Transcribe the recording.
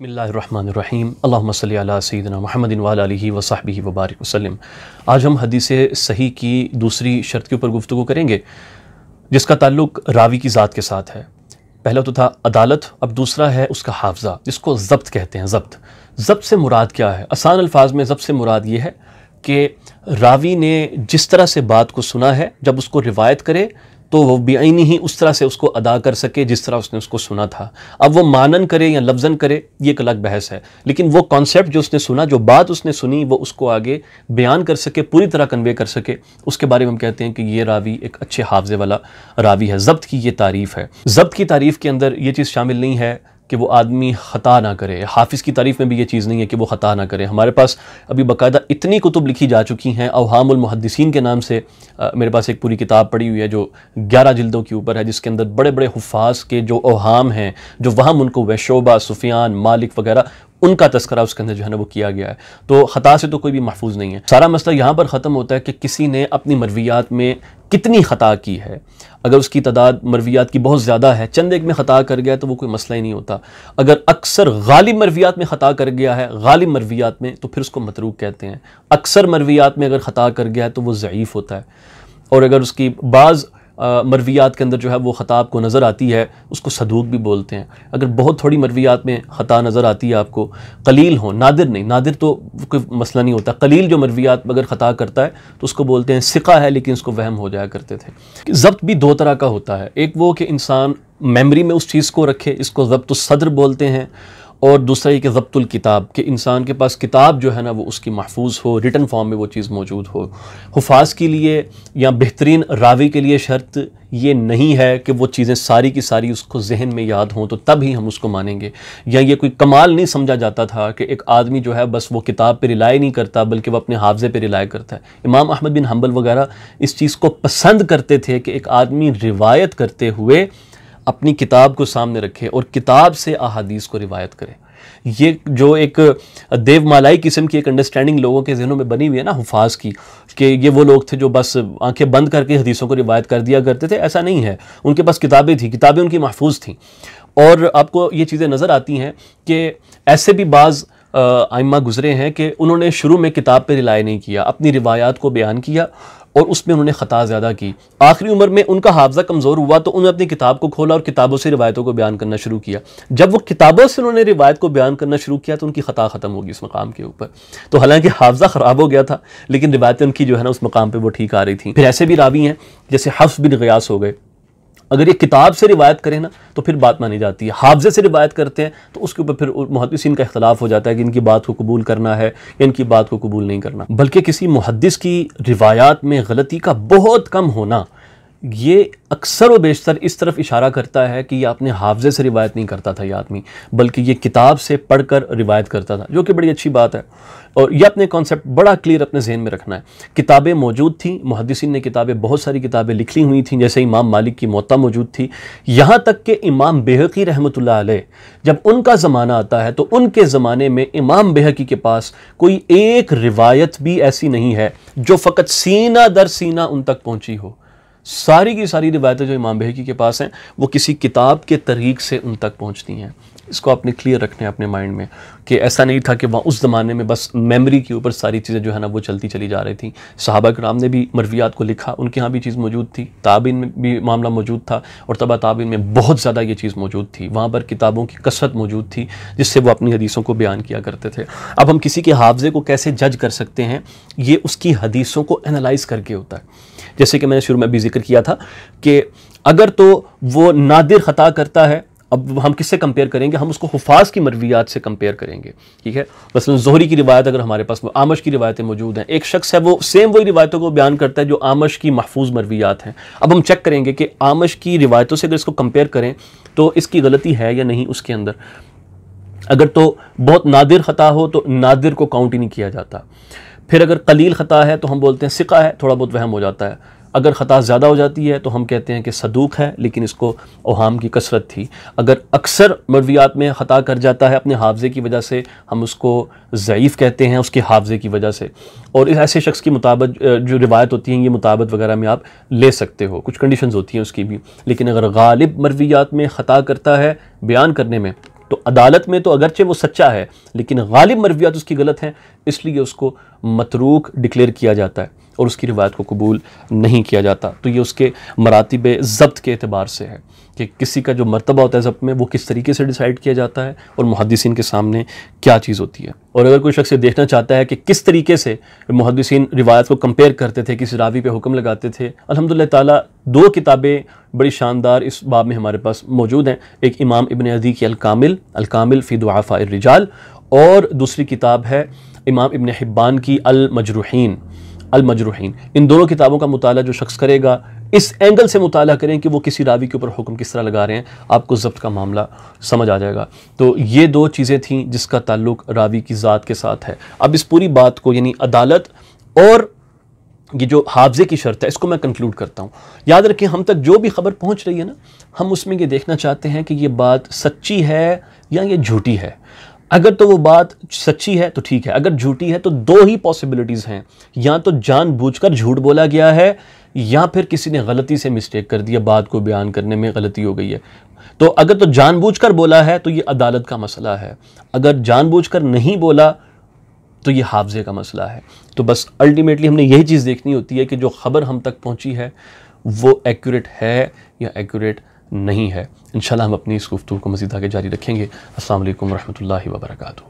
बसमीम अल्लाम महमदिन वाली वसाहबी वबारक वसलम आज हम हदीस सही की दूसरी शर्त के ऊपर गुफ्तु करेंगे जिसका ताल्लुक रावी की ज़ात के साथ है पहला तो था अदालत अब दूसरा है उसका हाफजा जिसको जब्त कहते हैं जब्त जब्त से मुराद क्या है आसान अल्फाज में जब्त से मुराद ये है कि रावी ने जिस तरह से बात को सुना है जब उसको रिवायत करे तो वो बेआईन ही उस तरह से उसको अदा कर सके जिस तरह उसने उसको सुना था अब वो मानन करे या लफ्जन करे ये एक अलग बहस है लेकिन वो कॉन्सेप्ट जो उसने सुना जो बात उसने सुनी वो उसको आगे बयान कर सके पूरी तरह कन्वे कर सके उसके बारे में हम कहते हैं कि ये रावी एक अच्छे हाफजे वाला रावी है जब्त की ये तारीफ़ है जब्त की तारीफ़ के अंदर ये चीज़ शामिल नहीं है कि वो आदमी ख़ता ना करे हाफिज़ की तारीफ़ में भी ये चीज़ नहीं है कि वो ख़ता ना करे हमारे पास अभी बाकायदा इतनी कुतुब लिखी जा चुकी हैं अवामुलमहदसिन के नाम से आ, मेरे पास एक पूरी किताब पड़ी हुई है जो ग्यारह जिल्दों के ऊपर है जिसके अंदर बड़े बड़े हफाज के जो अवाम हैं जो वहम उनको शोबा सुफियान मालिक वगैरह उनका तस्करा उसके अंदर जो है ना वो किया गया है तो ख़ता से तो कोई भी महफूज नहीं है सारा मसला यहाँ पर ख़त्म होता है कि किसी ने अपनी मरवियात में कितनी ख़ता की है अगर उसकी तादाद मरवियात की बहुत ज़्यादा है चंद एक में ख़ता कर गया तो वो कोई मसला ही नहीं होता अगर अक्सर गालिब मरवियात में ख़ता कर गया है गालिब मरवियात में तो फिर उसको मतरूक कहते हैं अक्सर मरवियात में अगर ख़ता कर गया है तो वो ज़यीफ़ होता है और अगर उसकी बाज़ मरवियात के अंदर जो है वो ख़ता आपको नज़र आती है उसको सदूक भी बोलते हैं अगर बहुत थोड़ी मरवियात में ख़ता नज़र आती है आपको कलील हो नादिर नहीं नादिर तो कोई मसला नहीं होता कलील जो मरवियात अगर ख़ता करता है तो उसको बोलते हैं सिका है लेकिन उसको वहम हो जाया करते थे जब्त भी दो तरह का होता है एक वो कि इंसान मेमरी में उस चीज़ को रखे इसको जब्त सदर बोलते हैं और दूसरा ये कि जब्तुल किताब कि इंसान के पास किताब जो है ना वो उसकी महफूज हो रिटर्न फॉर्म में वो चीज़ मौजूद हो हफाज के लिए या बेहतरीन रावी के लिए शर्त ये नहीं है कि वो चीज़ें सारी की सारी उसको जहन में याद हों तो तब ही हम उसको मानेंगे या ये कोई कमाल नहीं समझा जाता था कि एक आदमी जो है बस वो किताब पर रिलाय नहीं करता बल्कि वह अपने हाफजे पर रिलाय करता है इमाम अहमद बिन हम्बल वगैरह इस चीज़ को पसंद करते थे कि एक आदमी रिवायत करते हुए अपनी किताब को सामने रखें और किताब से अहादीस को रिवायत करें ये जो एक देवमालाई किस्म की एक अंडरस्टैंडिंग लोगों के जहनों में बनी हुई है ना हफाज की कि ये वो लोग थे जो बस आंखें बंद करके हदीसों को रिवायत कर दिया करते थे ऐसा नहीं है उनके पास किताबें थी किताबें उनकी महफूज थी और आपको ये चीज़ें नज़र आती हैं कि ऐसे भी बाज़ आइमा गुज़रे हैं कि उन्होंने शुरू में किताब पर रिलाई नहीं किया अपनी रिवायात को बयान किया और उसमें उन्होंने ख़ता ज़्यादा की आखिरी उम्र में उनका हाफजा कमज़ोर हुआ तो उन्होंने अपनी किताब को खोला और किताबों से रिवायतों को बयान करना शुरू किया जब वो किताबों से उन्होंने रिवायत को बयान करना शुरू किया तो उनकी ख़ता ख़त्म होगी उस मकाम के ऊपर तो हालांकि हाफजा ख़राब हो गया था लेकिन रिवायतें उनकी जो है ना उस मकाम पर वो ठीक आ रही थी फिर ऐसे भी रावी हैं जैसे हफ्स बिन गयास हो गए अगर ये किताब से रिवायत करें ना तो फिर बात मानी जाती है हाफजे से रिवायत करते हैं तो उसके ऊपर फिर मुहदसिन का इख्तलाफ हो जाता है कि इनकी बात को कबूल करना है या इनकी बात को कबूल नहीं करना बल्कि किसी मुहदस की रिवायात में गलती का बहुत कम होना ये अक्सर व बेशतर इस तरफ इशारा करता है कि ये अपने हाफजे से रिवायत नहीं करता था ये आदमी बल्कि ये किताब से पढ़ कर रिवायत करता था जो कि बड़ी अच्छी बात है और यह अपने कॉन्सेप्ट बड़ा क्लियर अपने जहन में रखना है किताबें मौजूद थी मुहदसिन ने किताबें बहुत सारी किताबें लिखी हुई थी जैसे इमाम मालिक की मोता मौजूद थी यहाँ तक कि इमाम बेहकी रहमत जब उनका ज़माना आता है तो उनके ज़माने में इमाम बेहकी के पास कोई एक रिवायत भी ऐसी नहीं है जो फ़कत सीना दर सीना उन तक पहुँची हो सारी की सारी रिवायतें जो इमाम बहकी के पास हैं वो किसी किताब के तरीक से उन तक पहुँचती हैं इसको आपने क्लियर रखने अपने माइंड में कि ऐसा नहीं था कि वहाँ उस ज़माने में बस मेमोरी के ऊपर सारी चीज़ें जो है ना वो चलती चली जा रही थी साहबा कराम ने भी मरवियात को लिखा उनके यहाँ भी चीज़ मौजूद थी ताबिन में भी मामला मौजूद था और तबा ताबिन में बहुत ज़्यादा ये चीज़ मौजूद थी वहाँ पर किताबों की कसरत मौजूद थी जिससे वो अपनी हदीसों को बयान किया करते थे अब हम किसी के हाफजे को कैसे जज कर सकते हैं ये उसकी हदीसों को एनालाइज़ करके होता है जैसे कि मैंने शुरू में भी जिक्र किया था कि अगर तो वो नादिर ख़ता करता है अब हम किससे कंपेयर करेंगे हम उसको हफाज की मरवियात से कंपेयर करेंगे ठीक है मसलन जोहरी की रिवायत अगर हमारे पास आमश की रिवायतें मौजूद हैं एक शख्स है वो सेम वही रिवायतों को बयान करता है जो आमश की महफूज मरवियात हैं अब हम चेक करेंगे कि आमश की रिवायतों से अगर इसको कंपेयर करें तो इसकी गलती है या नहीं उसके अंदर अगर तो बहुत नादिर ख़ता हो तो नादिर को काउंट ही नहीं किया जाता फिर अगर कलील ख़ता है तो हम बोलते हैं सिका है थोड़ा बहुत वहम हो जाता है अगर ख़ता ज़्यादा हो जाती है तो हम कहते हैं कि सदूक है लेकिन इसको ओहाम की कसरत थी अगर अक्सर मरवियात में ख़ता कर जाता है अपने हाफजे की वजह से हम उसको ज़यीफ़ कहते हैं उसके हाफजे की वजह से और इस ऐसे शख्स की मुताबत जो रिवायत होती हैं ये मुताबत वगैरह में आप ले सकते हो कुछ कंडीशन होती हैं उसकी भी लेकिन अगर गालिब मरवियात में ख़ता करता है बयान करने में तो अदालत में तो अगरचे वो सच्चा है लेकिन गालिब मरवियात उसकी गलत हैं इसलिए उसको मतरूक डिक्लेयर किया जाता है और उसकी रिवायत को कबूल नहीं किया जाता तो ये उसके मरातब ज़ब्त के अतबार से है कि किसी का जो मरतबा होता है ज़ब में वो किस तरीके से डिसाइड किया जाता है और मुहदसिन के सामने क्या चीज़ होती है और अगर कोई शख्स ये देखना चाहता है कि किस तरीके से मुहदसिन रिवायत को कंपेयर करते थे किसी रावी पे हुक्म लगाते थे अलहमदिल्ला ताला दो किताबें बड़ी शानदार इस बाब में हमारे पास मौजूद हैं एक इमाम इबन अदी की अलकामिल अलकामिल फ़ी दुआफ़ा रिजाल और दूसरी किताब है इमाम इबन हिब्बान की अल अलमजरूहन इन दोनों किताबों का मुताल जो शख्स करेगा इस एंगल से मुताल करें कि वो किसी रावी के ऊपर हुक्म किस तरह लगा रहे हैं आपको जब्त का मामला समझ आ जाएगा तो ये दो चीज़ें थीं जिसका ताल्लुक रावी की ज़ात के साथ है अब इस पूरी बात को यानी अदालत और ये जो हाफजे की शर्त है इसको मैं कंक्लूड करता हूँ याद रखें हम तक जो भी खबर पहुँच रही है ना हम उसमें ये देखना चाहते हैं कि ये बात सच्ची है या ये झूठी है अगर तो वो बात सच्ची है तो ठीक है अगर झूठी है तो दो ही पॉसिबिलिटीज़ हैं या तो जानबूझकर झूठ बोला गया है या फिर किसी ने गलती से मिस्टेक कर दिया बात को बयान करने में गलती हो गई है तो अगर तो जानबूझकर बोला है तो ये अदालत का मसला है अगर जानबूझकर नहीं बोला तो ये हाफजे का मसला है तो बस अल्टीमेटली हमने यही चीज़ देखनी होती है कि जो ख़बर हम तक पहुँची है वो एक्यूरेट है या एक्यूरेट नहीं है इन हम अपनी इस गुफ्तु को मज़ीद आगे जारी रखेंगे असल वरहमल वर्का